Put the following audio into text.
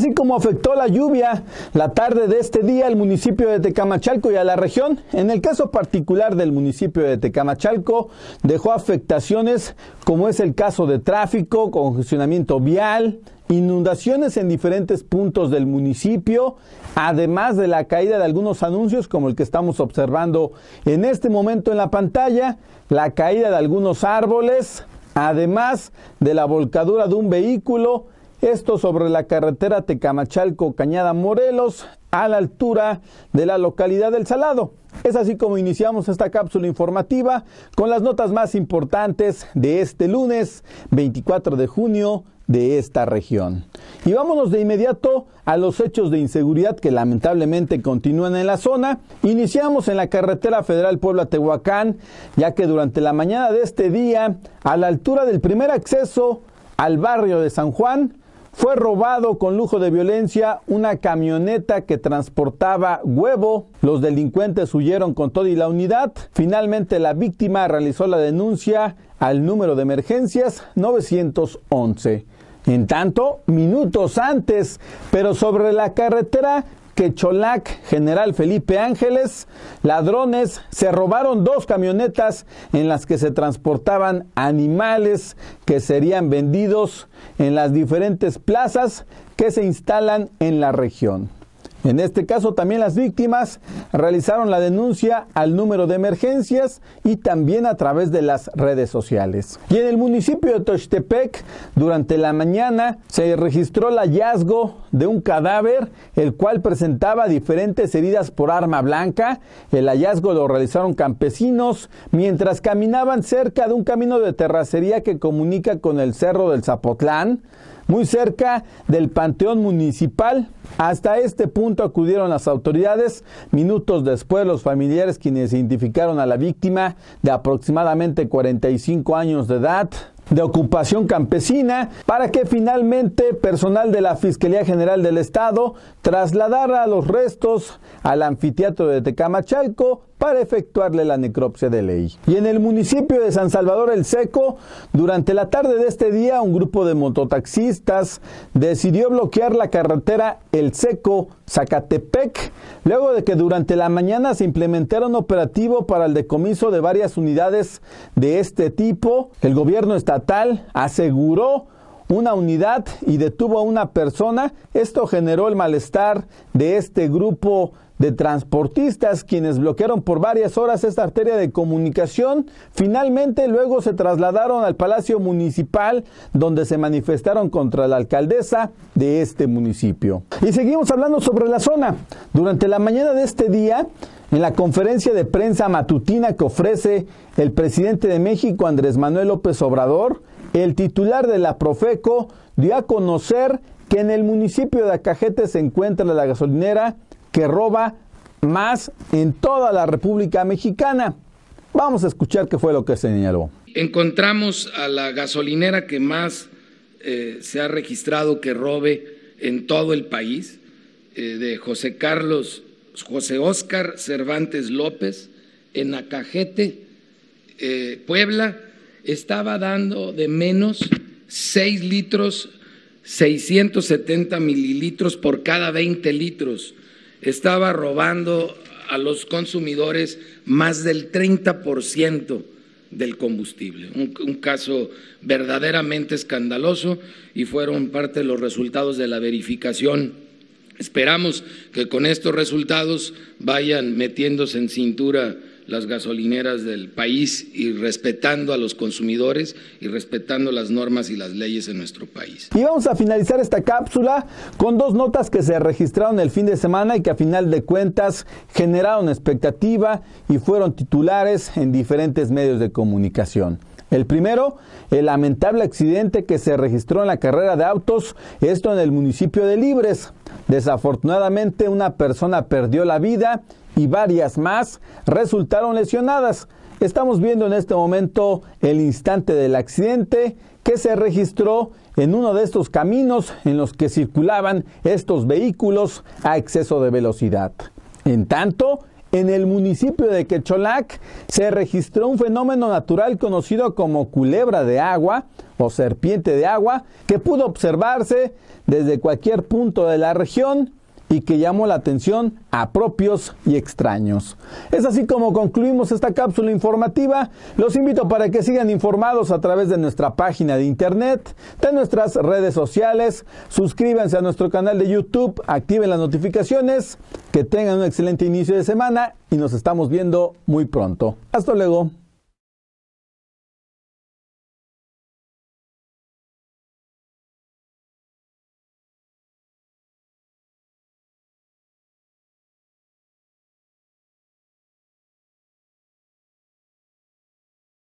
así como afectó la lluvia la tarde de este día al municipio de Tecamachalco y a la región, en el caso particular del municipio de Tecamachalco dejó afectaciones como es el caso de tráfico, congestionamiento vial, inundaciones en diferentes puntos del municipio, además de la caída de algunos anuncios como el que estamos observando en este momento en la pantalla, la caída de algunos árboles, además de la volcadura de un vehículo, esto sobre la carretera Tecamachalco-Cañada Morelos, a la altura de la localidad del Salado. Es así como iniciamos esta cápsula informativa con las notas más importantes de este lunes 24 de junio de esta región. Y vámonos de inmediato a los hechos de inseguridad que lamentablemente continúan en la zona. Iniciamos en la carretera federal Puebla-Tehuacán, ya que durante la mañana de este día, a la altura del primer acceso al barrio de San Juan, fue robado con lujo de violencia una camioneta que transportaba huevo. Los delincuentes huyeron con toda y la unidad. Finalmente la víctima realizó la denuncia al número de emergencias 911. En tanto, minutos antes, pero sobre la carretera que Cholac, general Felipe Ángeles, ladrones se robaron dos camionetas en las que se transportaban animales que serían vendidos en las diferentes plazas que se instalan en la región. En este caso también las víctimas realizaron la denuncia al número de emergencias y también a través de las redes sociales. Y en el municipio de Tochtepec, durante la mañana se registró el hallazgo de un cadáver, el cual presentaba diferentes heridas por arma blanca. El hallazgo lo realizaron campesinos mientras caminaban cerca de un camino de terracería que comunica con el Cerro del Zapotlán muy cerca del Panteón Municipal. Hasta este punto acudieron las autoridades. Minutos después, los familiares quienes identificaron a la víctima de aproximadamente 45 años de edad de ocupación campesina para que finalmente personal de la Fiscalía General del Estado trasladara los restos al anfiteatro de Tecamachalco para efectuarle la necropsia de ley. Y en el municipio de San Salvador el Seco, durante la tarde de este día, un grupo de mototaxistas decidió bloquear la carretera El Seco Zacatepec, luego de que durante la mañana se implementara un operativo para el decomiso de varias unidades de este tipo. El gobierno estatal aseguró una unidad y detuvo a una persona. Esto generó el malestar de este grupo de transportistas quienes bloquearon por varias horas esta arteria de comunicación. Finalmente luego se trasladaron al Palacio Municipal donde se manifestaron contra la alcaldesa de este municipio. Y seguimos hablando sobre la zona. Durante la mañana de este día, en la conferencia de prensa matutina que ofrece el presidente de México, Andrés Manuel López Obrador, el titular de la Profeco dio a conocer que en el municipio de Acajete se encuentra la gasolinera que roba más en toda la República Mexicana. Vamos a escuchar qué fue lo que señaló. Encontramos a la gasolinera que más eh, se ha registrado que robe en todo el país, eh, de José Carlos José Oscar Cervantes López en Acajete, eh, Puebla, estaba dando de menos 6 litros 670 mililitros por cada 20 litros. Estaba robando a los consumidores más del 30% del combustible. Un, un, caso verdaderamente escandaloso y fueron parte de los resultados de la verificación Esperamos que con estos resultados vayan metiéndose en cintura las gasolineras del país y respetando a los consumidores y respetando las normas y las leyes en nuestro país. Y vamos a finalizar esta cápsula con dos notas que se registraron el fin de semana y que a final de cuentas generaron expectativa y fueron titulares en diferentes medios de comunicación. El primero, el lamentable accidente que se registró en la carrera de autos, esto en el municipio de Libres. Desafortunadamente, una persona perdió la vida y varias más resultaron lesionadas. Estamos viendo en este momento el instante del accidente que se registró en uno de estos caminos en los que circulaban estos vehículos a exceso de velocidad. En tanto, en el municipio de Quecholac se registró un fenómeno natural conocido como culebra de agua o serpiente de agua que pudo observarse desde cualquier punto de la región y que llamó la atención a propios y extraños. Es así como concluimos esta cápsula informativa. Los invito para que sigan informados a través de nuestra página de internet, de nuestras redes sociales, suscríbanse a nuestro canal de YouTube, activen las notificaciones, que tengan un excelente inicio de semana y nos estamos viendo muy pronto. Hasta luego.